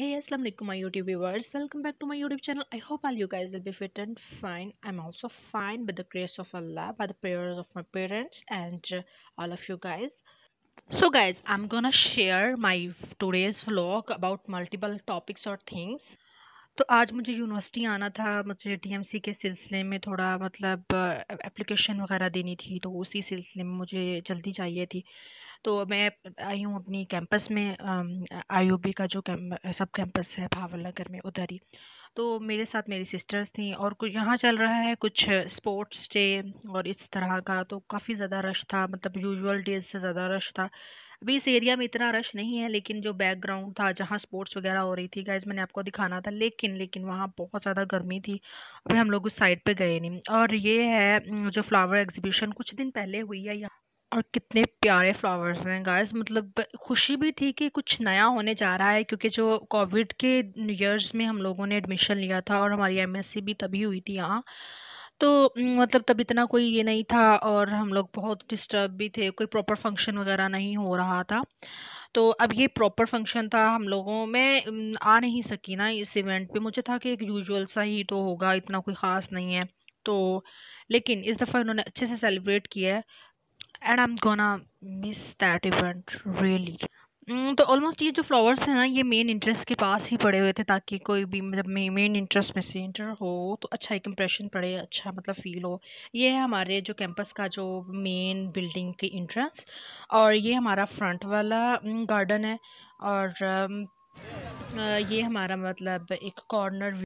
Hey assalamu alaikum my YouTube viewers welcome back to my YouTube channel I hope all you guys will be fit and fine I'm also fine by the grace of Allah by the prayers of my parents and uh, all of you guys so guys I'm gonna share my today's vlog about multiple topics or things तो आज मुझे university आना था मुझे DMC के सिलसिले में थोड़ा मतलब एप्लीकेशन वगैरह देनी थी तो उसी सिलसिले में मुझे जल्दी चाहिए थी तो मैं आई हूँ अपनी कैंपस में आईओबी का जो कैम, सब कैंपस है भावनगर में उधर ही तो मेरे साथ मेरी सिस्टर्स थी और कुछ यहाँ चल रहा है कुछ स्पोर्ट्स डे और इस तरह का तो काफ़ी ज़्यादा रश था मतलब यूजुअल डेज से ज़्यादा रश था अभी इस एरिया में इतना रश नहीं है लेकिन जो बैकग्राउंड था जहाँ स्पोर्ट्स वगैरह हो रही थी गाइज मैंने आपको दिखाना था लेकिन लेकिन वहाँ बहुत ज़्यादा गर्मी थी अभी हम लोग उस साइड पे गए नहीं और ये है जो फ्लावर एग्जीबिशन कुछ दिन पहले हुई है यहाँ और कितने प्यारे फ्लावर्स हैं गाइस मतलब खुशी भी थी कि कुछ नया होने जा रहा है क्योंकि जो कोविड के ईयर्स में हम लोगों ने एडमिशन लिया था और हमारी एमएससी भी तभी हुई थी यहाँ तो मतलब तब इतना कोई ये नहीं था और हम लोग बहुत डिस्टर्ब भी थे कोई प्रॉपर फंक्शन वगैरह नहीं हो रहा था तो अब ये प्रॉपर फंक्शन था हम लोगों में आ नहीं सकी ना इस इवेंट पे मुझे था कि एक यूजुअल सा ही तो होगा इतना कोई ख़ास नहीं है तो लेकिन इस दफ़ा इन्होंने अच्छे से सेलिब्रेट किया है and I am gonna miss that event really तो ऑलमोस्ट ये जो फ्लावर्स हैं ना ये मेन इंटरेस्ट के पास ही पड़े हुए थे ताकि कोई भी मतलब मेन इंटरेस्ट में से इंटर हो तो अच्छा एक इम्प्रेशन पड़े अच्छा मतलब फ़ील हो ये है हमारे जो कैंपस का जो मेन बिल्डिंग की इंट्रेंस और ये हमारा फ्रंट वाला गार्डन mm, है और um, ये हमारा मतलब एक corner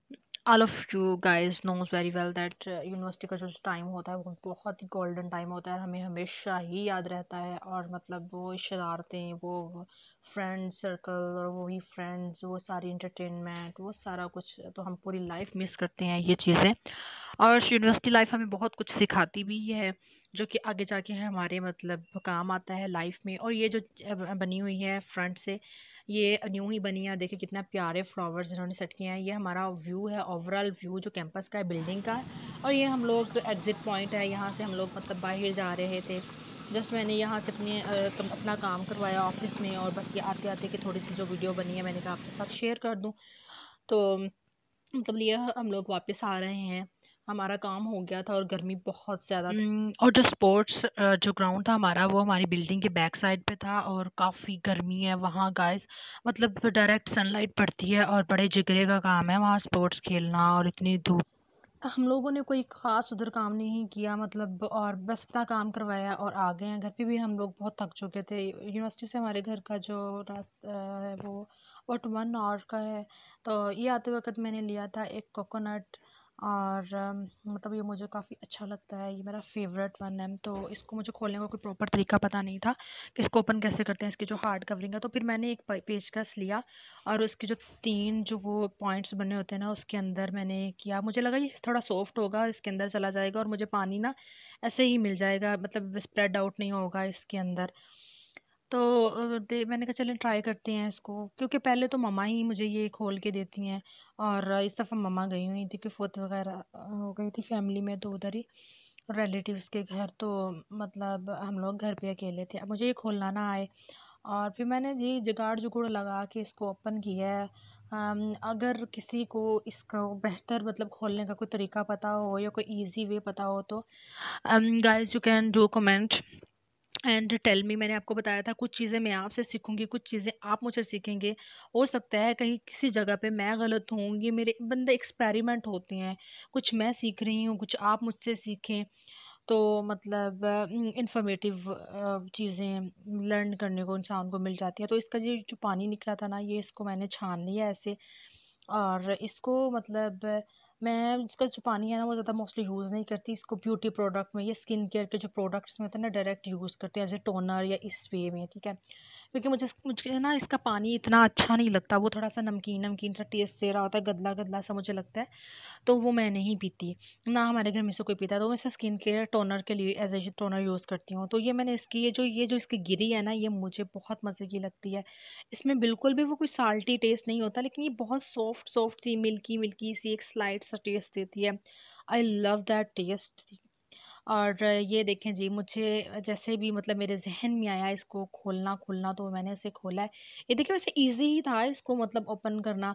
all of you guys knows very well that university का जो टाइम होता है वो बहुत ही गोल्डन टाइम होता है हमें हमेशा ही याद रहता है और मतलब वो शरारतें वो फ्रेंड सर्कल और वही फ्रेंड्स वो सारी इंटरटेनमेंट वो सारा कुछ तो हम पूरी लाइफ मिस करते हैं ये चीज़ें और यूनिवर्सिटी लाइफ हमें बहुत कुछ सिखाती भी है जो कि आगे जाके हमारे मतलब काम आता है लाइफ में और ये जो बनी हुई है फ्रंट से ये न्यू ही बनी है देखिए कितना प्यारे फ्लावर्स इन्होंने सेट किए हैं ये हमारा व्यू है ओवरऑल व्यू जो कैंपस का है बिल्डिंग का और ये हम लोग एग्ज़िट पॉइंट है यहाँ से हम लोग मतलब बाहर जा रहे थे जस्ट मैंने यहाँ से अपने अपना काम करवाया ऑफिस में और बस ये आते आते कि थोड़ी सी जो वीडियो बनी है मैंने कहा आपके साथ शेयर कर दूँ तो मतलब लिया हम लोग वापस आ रहे हैं हमारा काम हो गया था और गर्मी बहुत ज़्यादा थी और जो स्पोर्ट्स जो ग्राउंड था हमारा वो हमारी बिल्डिंग के बैक साइड पे था और काफ़ी गर्मी है वहाँ गाइस मतलब डायरेक्ट सनलाइट पड़ती है और बड़े जिगरे का काम है वहाँ स्पोर्ट्स खेलना और इतनी धूप हम लोगों ने कोई ख़ास उधर काम नहीं किया मतलब और बस अपना काम करवाया और आ गए हैं घर पे भी हम लोग बहुत थक चुके थे यूनिवर्सिटी से हमारे घर का जो रास्ता है वो अबाउट वन आवर का है तो ये आते वक्त मैंने लिया था एक कोकोनट और मतलब ये मुझे काफ़ी अच्छा लगता है ये मेरा फेवरेट वन है तो इसको मुझे खोलने का कोई प्रॉपर तरीका पता नहीं था कि इसको ओपन कैसे करते हैं इसकी जो हार्ड कवरिंग है तो फिर मैंने एक पेचकस लिया और उसके जो तीन जो वो पॉइंट्स बने होते हैं ना उसके अंदर मैंने किया मुझे लगा ये थोड़ा सॉफ्ट होगा इसके अंदर चला जाएगा और मुझे पानी ना ऐसे ही मिल जाएगा मतलब स्प्रेड आउट नहीं होगा इसके अंदर तो दे मैंने कहा चलें ट्राई करते हैं इसको, क्योंकि पहले तो मम्मा ही मुझे ये खोल के देती हैं और इस दफ़ा मम्मा गई हुई थी कि फोत वगैरह हो गई थी फैमिली में तो उधर ही रिलेटिव्स के घर तो मतलब हम लोग घर पे अकेले थे। अब मुझे ये खोलना ना आए और फिर मैंने जगाड़ जुगाड़-जुगुड़ लगा के इसको ओपन किया है। अगर किसी को इसका बेहतर मतलब खोलने का कोई तरीका पता हो या कोई ईज़ी वे पता हो तो um, guys you can do comment and tell me मैंने आपको बताया था कुछ चीज़ें मैं आपसे सीखूंगी कुछ चीज़ें आप मुझसे सीखेंगे हो सकता है कहीं किसी जगह पे मैं गलत हूँ ये मेरे बंदे एक्सपेरिमेंट होते हैं कुछ मैं सीख रही हूँ कुछ आप मुझसे सीखें तो मतलब इंफॉर्मेटिव चीज़ें लर्न करने को इंसान को मिल जाती है तो इसका ये जो पानी निकला था ना ये इसको मैंने छान लिया ऐसे और इसको मतलब मैं इसका जो पानी है ना वो ज़्यादा मोस्टली यूज़ नहीं करती इसको ब्यूटी प्रोडक्ट में या स्किन केयर के जो प्रोडक्ट्स में होते तो हैं ना डायरेक्ट यूज़ करते हैं एज ए टोनर या इस वे में ठीक है क्योंकि मुझे मुझे ना इसका पानी इतना अच्छा नहीं लगता वो थोड़ा सा नमकीन नमकीन सा टेस्ट दे रहा होता है गदला गदला सा मुझे लगता है तो वो मैं नहीं पीती ना हमारे घर में से कोई पीता तो मैं इसे स्किन केयर टोनर के लिए एज ए टोनर यूज़ करती हूँ तो ये मैंने इसकी ये जो ये जो इसकी गिरी है ना ये मुझे बहुत मज़े की लगती है इसमें बिल्कुल भी वो कोई साल्टी टेस्ट नहीं होता लेकिन ये बहुत सॉफ्ट सॉफ्ट सी मिल्की मिल्की सी एक स्लाइट सा टेस्ट देती है आई लव दैट टेस्ट और ये देखें जी मुझे जैसे भी मतलब मेरे जहन में आया इसको खोलना खोलना तो मैंने इसे खोला है ये देखिए वैसे इजी ही था इसको मतलब ओपन करना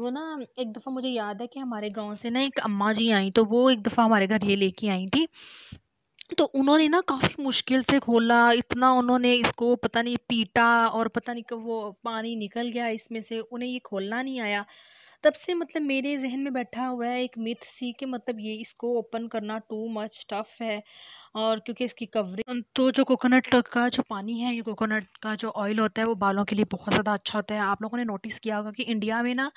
वो ना एक दफ़ा मुझे याद है कि हमारे गांव से ना एक अम्मा जी आई तो वो एक दफ़ा हमारे घर ये लेके आई थी तो उन्होंने ना काफ़ी मुश्किल से खोला इतना उन्होंने इसको पता नहीं पीटा और पता नहीं कब वो पानी निकल गया इसमें से उन्हें ये खोलना नहीं आया तब से मतलब मेरे जहन में बैठा हुआ है एक मिथ सी कि मतलब ये इसको ओपन करना टू मच टफ है और क्योंकि इसकी कवरिंग तो जो कोकोनट का जो पानी है ये कोकोनट का जो ऑयल होता है वो बालों के लिए बहुत ज़्यादा अच्छा होता है आप लोगों ने नोटिस किया होगा कि इंडिया में ना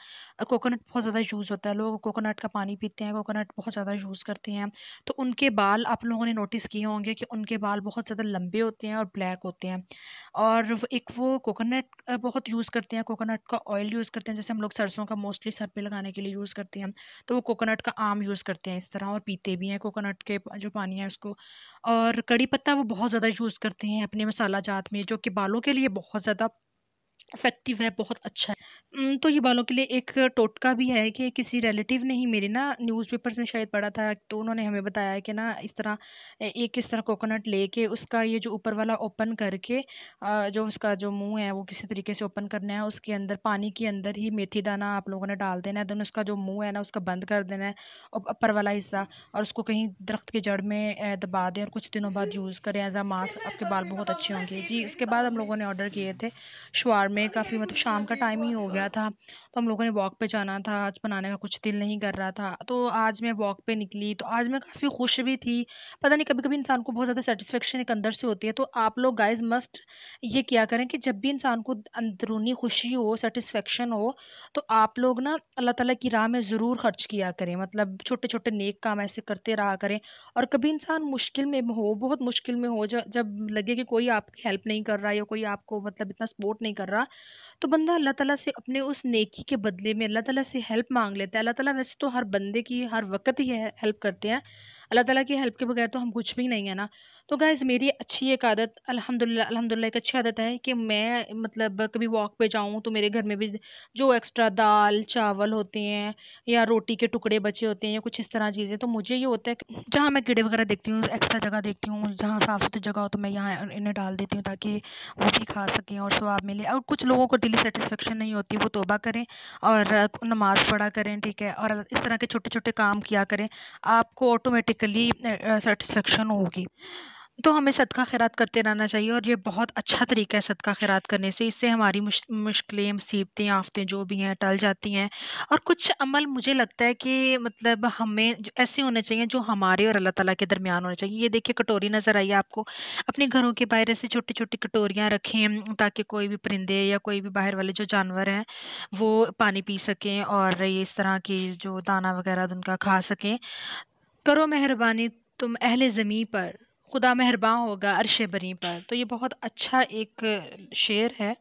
कोकोनट बहुत ज़्यादा यूज़ होता है लोग कोकोनट का पानी पीते हैं कोकोनट बहुत ज़्यादा यूज़ करते हैं तो उनके बाल आप लोगों ने नोटिस किए होंगे कि उनके बाल बहुत ज़्यादा लंबे होते हैं और ब्लैक होते हैं और एक वो कोकोनट बहुत यूज़ करते हैं कोकोनट का ऑयल यूज़ करते हैं जैसे हम लोग सरसों का मोस्टली सर पर लगाने के लिए यूज़ करते हैं तो वो कोकोनट का आम यूज़ करते हैं इस तरह और पीते भी हैं कोकोनट के जो पानी है उसको और कड़ी पत्ता वो बहुत ज़्यादा यूज़ करते हैं अपने मसाला जात में जो कि बालों के लिए बहुत ज़्यादा इफ़ेक्टिव है बहुत अच्छा है तो ये बालों के लिए एक टोटका भी है कि किसी रिलेटिव ने ही मेरे ना न्यूज़पेपर्स में शायद पढ़ा था तो उन्होंने हमें बताया कि ना इस तरह एक इस तरह कोकोनट लेके उसका ये जो ऊपर वाला ओपन करके जो उसका जो मुंह है वो किसी तरीके से ओपन करना है उसके अंदर पानी के अंदर ही मेथी दाना आप लोगों ने डाल देना है दोनों उसका जो मुँह है ना उसका बंद कर देना है अपर वाला हिस्सा और उसको कहीं दरख्त के जड़ में दबा दें और कुछ दिनों बाद यूज़ करें एज आ मास्क आपके बाल बहुत अच्छे होंगे जी उसके बाद हम लोगों ने ऑर्डर किए थे शुआर में हमें काफ़ी मतलब शाम का टाइम ही हो गया था तो हम लोगों ने वॉक पे जाना था आज बनाने का कुछ दिल नहीं कर रहा था तो आज मैं वॉक पे निकली तो आज मैं काफ़ी खुश भी थी पता नहीं कभी कभी इंसान को बहुत ज़्यादा सेटिस्फेक्शन एक अंदर से होती है तो आप लोग गाइज मस्ट ये किया करें कि जब भी इंसान को अंदरूनी खुशी हो सेटिस्फेक्शन हो तो आप लोग ना अल्लाह ताला की राह में ज़रूर खर्च किया करें मतलब छोटे छोटे नेक काम ऐसे करते रहा करें और कभी इंसान मुश्किल में हो बहुत मुश्किल में हो जब लगे कि कोई आपकी हेल्प नहीं कर रहा या कोई आपको मतलब इतना सपोर्ट नहीं कर रहा तो बंदा अल्लाह ताला से अपने उस नेकी के बदले में अल्लाह ताला से हेल्प मांग लेता है अल्लाह ताला वैसे तो हर बंदे की हर वक्त ही हेल्प करते हैं अल्लाह ताला की हेल्प के बगैर तो हम कुछ भी नहीं है ना तो गाइज़ मेरी अच्छी एक आदत अलहमदिल्ला अलहमदिल्ला एक अच्छी आदत है कि मैं मतलब कभी वॉक पे जाऊँ तो मेरे घर में भी जो एक्स्ट्रा दाल चावल होते हैं या रोटी के टुकड़े बचे होते हैं या कुछ इस तरह चीज़ें तो मुझे ये होता है जहाँ मैं कीड़े वगैरह देखती हूँ एक्स्ट्रा जगह देखती हूँ जहाँ साफ़ सुथरी जगह हो तो मैं यहाँ इन्हें डाल देती हूँ ताकि वो भी खा सकें और स्वाब मिले और कुछ लोगों को डेली सेटिस्फेक्शन नहीं होती वो तोबा करें और नमाज़ पढ़ा करें ठीक है और इस तरह के छोटे छोटे काम किया करें आपको ऑटोमेटिकली सेटिसफेक्शन होगी तो हमें सदका खैरात करते रहना चाहिए और ये बहुत अच्छा तरीका है सदका खैरात करने से इससे हमारी मुश्किलें मुसीबतें आफतें जो भी हैं टल जाती हैं और कुछ अमल मुझे लगता है कि मतलब हमें ऐसे होने चाहिए जो हमारे और अल्लाह ताला के दरमियान होने चाहिए ये देखिए कटोरी नज़र आई आपको अपने घरों के बाहर ऐसी छोटी छोटी कटोरियाँ रखें ताकि कोई भी परिंदे या कोई भी बाहर वाले जो जानवर हैं वो पानी पी सकें और ये इस तरह की जो दाना वगैरह उनका खा सकें करो मेहरबानी तुम अहल ज़मीन पर खुदा मेहरबान होगा अरशे बरी पर तो ये बहुत अच्छा एक शेर है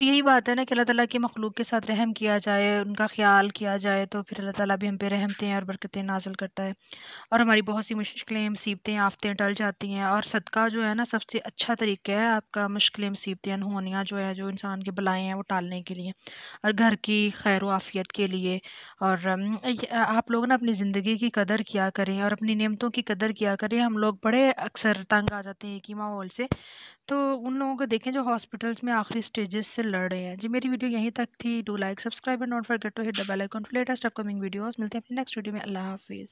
तो यही बात है ना कि अल्लाह ताला के मखलूक के साथ रहम किया जाए उनका ख्याल किया जाए तो फिर अल्लाह ताला भी हम पे रहमते हैं और बरकतें नाजिल करता है और हमारी बहुत सी मुश्किलें मुसीबतें आफतें टल जाती हैं और सदका जो है ना सबसे अच्छा तरीका है आपका मुश्किलें मुसीबतें अनहोनियाँ जो है जो इंसान के बलाएँ हैं वो टालने के लिए और घर की खैर आफियत के लिए और आप लोग ना अपनी ज़िंदगी की कदर किया करें और अपनी नियमतों की कदर किया करें हम लोग बड़े अक्सर तंग आ जाते हैं एक ही माहौल से तो उन लोगों को देखें जो हॉस्पिटल्स में आखिरी स्टेजेस से लड़ रहे हैं जी मेरी वीडियो यहीं तक थी do like subscribe and not forget to hit the bell icon for latest upcoming videos मिलते हैं अपने नेक्स्ट वीडियो में अल्लाह हाफिज़